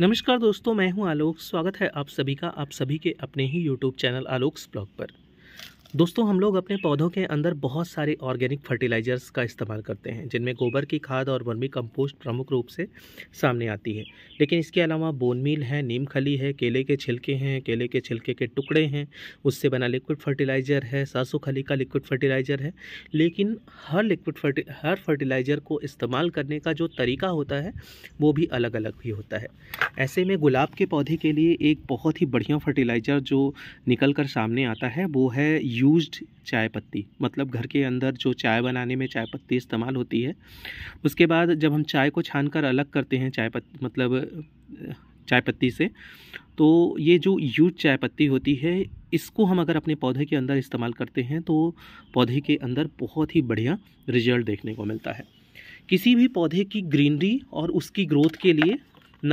नमस्कार दोस्तों मैं हूं आलोक स्वागत है आप सभी का आप सभी के अपने ही यूट्यूब चैनल आलोक्स ब्लॉग पर दोस्तों हम लोग अपने पौधों के अंदर बहुत सारे ऑर्गेनिक फर्टिलाइजर्स का इस्तेमाल करते हैं जिनमें गोबर की खाद और वर्मी कंपोस्ट प्रमुख रूप से सामने आती है लेकिन इसके अलावा बोन है नीम खली है केले के छिलके हैं केले के छिलके के टुकड़े हैं उससे बना लिक्विड फर्टिलाइज़र है सरसों खली का लिक्विड फर्टिलाइज़र है लेकिन हर लिक्विड फर्टि हर फर्टिलाइज़र को इस्तेमाल करने का जो तरीका होता है वो भी अलग अलग भी होता है ऐसे में गुलाब के पौधे के लिए एक बहुत ही बढ़िया फर्टिलाइज़र जो निकल कर सामने आता है वो है यूज्ड चाय पत्ती मतलब घर के अंदर जो चाय बनाने में चाय पत्ती इस्तेमाल होती है उसके बाद जब हम चाय को छान कर अलग करते हैं चाय पत्ती मतलब चाय पत्ती से तो ये जो यूज चाय पत्ती होती है इसको हम अगर अपने पौधे के अंदर इस्तेमाल करते हैं तो पौधे के अंदर बहुत ही बढ़िया रिजल्ट देखने को मिलता है किसी भी पौधे की ग्रीनरी और उसकी ग्रोथ के लिए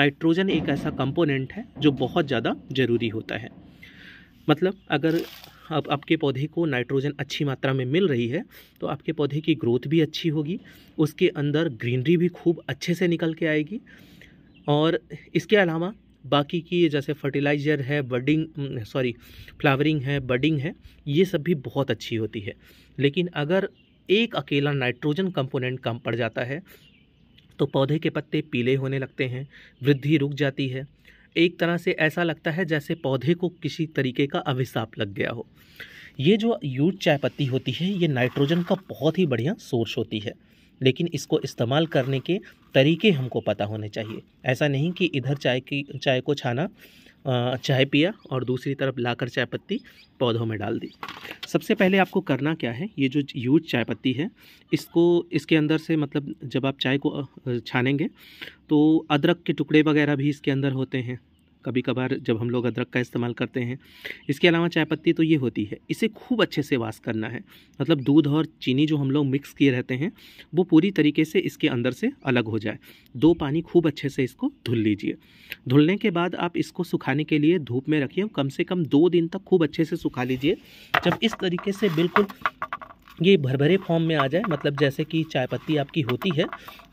नाइट्रोजन एक ऐसा कंपोनेंट है जो बहुत ज़्यादा ज़रूरी होता है मतलब अगर अब आपके पौधे को नाइट्रोजन अच्छी मात्रा में मिल रही है तो आपके पौधे की ग्रोथ भी अच्छी होगी उसके अंदर ग्रीनरी भी खूब अच्छे से निकल के आएगी और इसके अलावा बाकी की जैसे फर्टिलाइज़र है बडिंग सॉरी फ्लावरिंग है बडिंग है ये सब भी बहुत अच्छी होती है लेकिन अगर एक अकेला नाइट्रोजन कंपोनेंट कम पड़ जाता है तो पौधे के पत्ते पीले होने लगते हैं वृद्धि रुक जाती है एक तरह से ऐसा लगता है जैसे पौधे को किसी तरीके का अभिशाप लग गया हो ये जो यूज चाय पत्ती होती है ये नाइट्रोजन का बहुत ही बढ़िया सोर्स होती है लेकिन इसको इस्तेमाल करने के तरीके हमको पता होने चाहिए ऐसा नहीं कि इधर चाय की चाय को छाना चाय पिया और दूसरी तरफ लाकर चाय पत्ती पौधों में डाल दी सबसे पहले आपको करना क्या है ये जो यूज चाय पत्ती है इसको इसके अंदर से मतलब जब आप चाय को छानेंगे तो अदरक के टुकड़े वगैरह भी इसके अंदर होते हैं कभी कभार जब हम लोग अदरक का इस्तेमाल करते हैं इसके अलावा चाय पत्ती तो ये होती है इसे खूब अच्छे से वाश करना है मतलब दूध और चीनी जो हम लोग मिक्स किए रहते हैं वो पूरी तरीके से इसके अंदर से अलग हो जाए दो पानी खूब अच्छे से इसको धुल लीजिए धुलने के बाद आप इसको सुखाने के लिए धूप में रखिए कम से कम दो दिन तक खूब अच्छे से सुखा लीजिए जब इस तरीके से बिल्कुल ये भरभरे फॉर्म में आ जाए मतलब जैसे कि चाय पत्ती आपकी होती है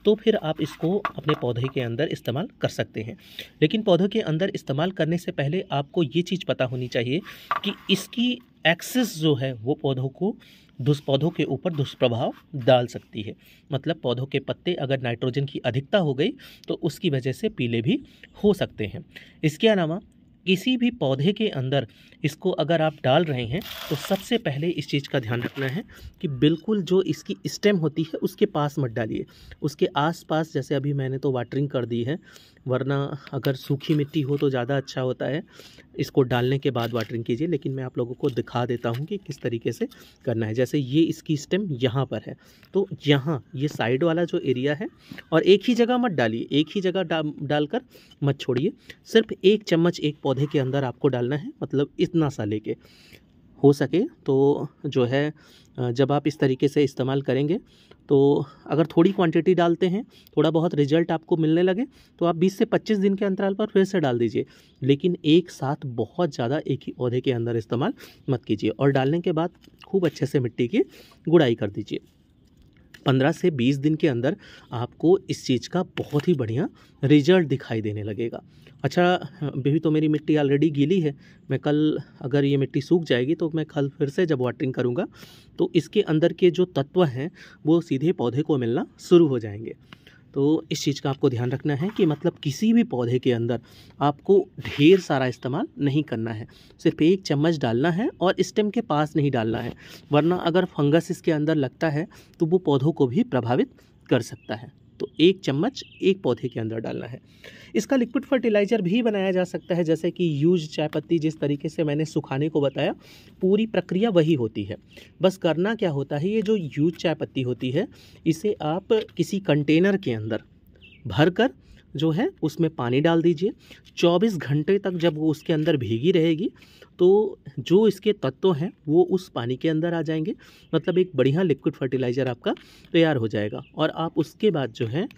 तो फिर आप इसको अपने पौधे के अंदर इस्तेमाल कर सकते हैं लेकिन पौधों के अंदर इस्तेमाल करने से पहले आपको ये चीज़ पता होनी चाहिए कि इसकी एक्सेस जो है वो पौधों को दुष पौधों के ऊपर दुष्प्रभाव डाल सकती है मतलब पौधों के पत्ते अगर नाइट्रोजन की अधिकता हो गई तो उसकी वजह से पीले भी हो सकते हैं इसके अलावा किसी भी पौधे के अंदर इसको अगर आप डाल रहे हैं तो सबसे पहले इस चीज़ का ध्यान रखना है कि बिल्कुल जो इसकी स्टेम होती है उसके पास मत डालिए उसके आसपास जैसे अभी मैंने तो वाटरिंग कर दी है वरना अगर सूखी मिट्टी हो तो ज़्यादा अच्छा होता है इसको डालने के बाद वाटरिंग कीजिए लेकिन मैं आप लोगों को दिखा देता हूँ कि किस तरीके से करना है जैसे ये इसकी स्टेम यहाँ पर है तो यहाँ ये साइड वाला जो एरिया है और एक ही जगह मत डालिए एक ही जगह डा, डालकर मत छोड़िए सिर्फ एक चम्मच एक पौधे के अंदर आपको डालना है मतलब इतना सा लेके हो सके तो जो है जब आप इस तरीके से इस्तेमाल करेंगे तो अगर थोड़ी क्वांटिटी डालते हैं थोड़ा बहुत रिजल्ट आपको मिलने लगे तो आप 20 से 25 दिन के अंतराल पर फिर से डाल दीजिए लेकिन एक साथ बहुत ज़्यादा एक ही पौधे के अंदर इस्तेमाल मत कीजिए और डालने के बाद खूब अच्छे से मिट्टी की गुड़ाई कर दीजिए पंद्रह से बीस दिन के अंदर आपको इस चीज़ का बहुत ही बढ़िया रिजल्ट दिखाई देने लगेगा अच्छा बेबी तो मेरी मिट्टी ऑलरेडी गीली है मैं कल अगर ये मिट्टी सूख जाएगी तो मैं कल फिर से जब वाटरिंग करूँगा तो इसके अंदर के जो तत्व हैं वो सीधे पौधे को मिलना शुरू हो जाएंगे तो इस चीज़ का आपको ध्यान रखना है कि मतलब किसी भी पौधे के अंदर आपको ढेर सारा इस्तेमाल नहीं करना है सिर्फ एक चम्मच डालना है और स्टेम के पास नहीं डालना है वरना अगर फंगस इसके अंदर लगता है तो वो पौधों को भी प्रभावित कर सकता है तो एक चम्मच एक पौधे के अंदर डालना है इसका लिक्विड फर्टिलाइज़र भी बनाया जा सकता है जैसे कि यूज चाय पत्ती जिस तरीके से मैंने सुखाने को बताया पूरी प्रक्रिया वही होती है बस करना क्या होता है ये जो यूज चाय पत्ती होती है इसे आप किसी कंटेनर के अंदर भर कर जो है उसमें पानी डाल दीजिए 24 घंटे तक जब वो उसके अंदर भीगी रहेगी तो जो इसके तत्व हैं वो उस पानी के अंदर आ जाएंगे मतलब एक बढ़िया लिक्विड फर्टिलाइज़र आपका तैयार हो जाएगा और आप उसके बाद जो है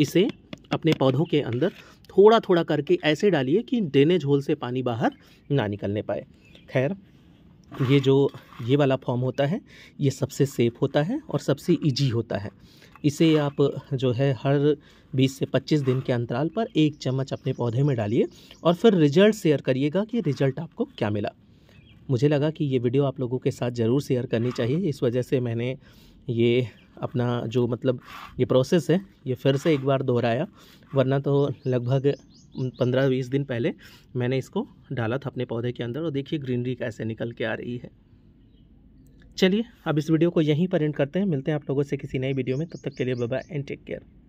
इसे अपने पौधों के अंदर थोड़ा थोड़ा करके ऐसे डालिए कि ड्रेनेज होल से पानी बाहर ना निकलने पाए खैर ये जो ये वाला फॉर्म होता है ये सबसे सेफ़ होता है और सबसे इजी होता है इसे आप जो है हर 20 से 25 दिन के अंतराल पर एक चम्मच अपने पौधे में डालिए और फिर रिजल्ट शेयर करिएगा कि रिजल्ट आपको क्या मिला मुझे लगा कि ये वीडियो आप लोगों के साथ ज़रूर शेयर करनी चाहिए इस वजह से मैंने ये अपना जो मतलब ये प्रोसेस है ये फिर से एक बार दोहराया वरना तो लगभग पंद्रह बीस दिन पहले मैंने इसको डाला था अपने पौधे के अंदर और देखिए ग्रीनरी कैसे निकल के आ रही है चलिए अब इस वीडियो को यहीं पर एंड करते हैं मिलते हैं आप लोगों से किसी नई वीडियो में तब तक के लिए बाय एंड टेक केयर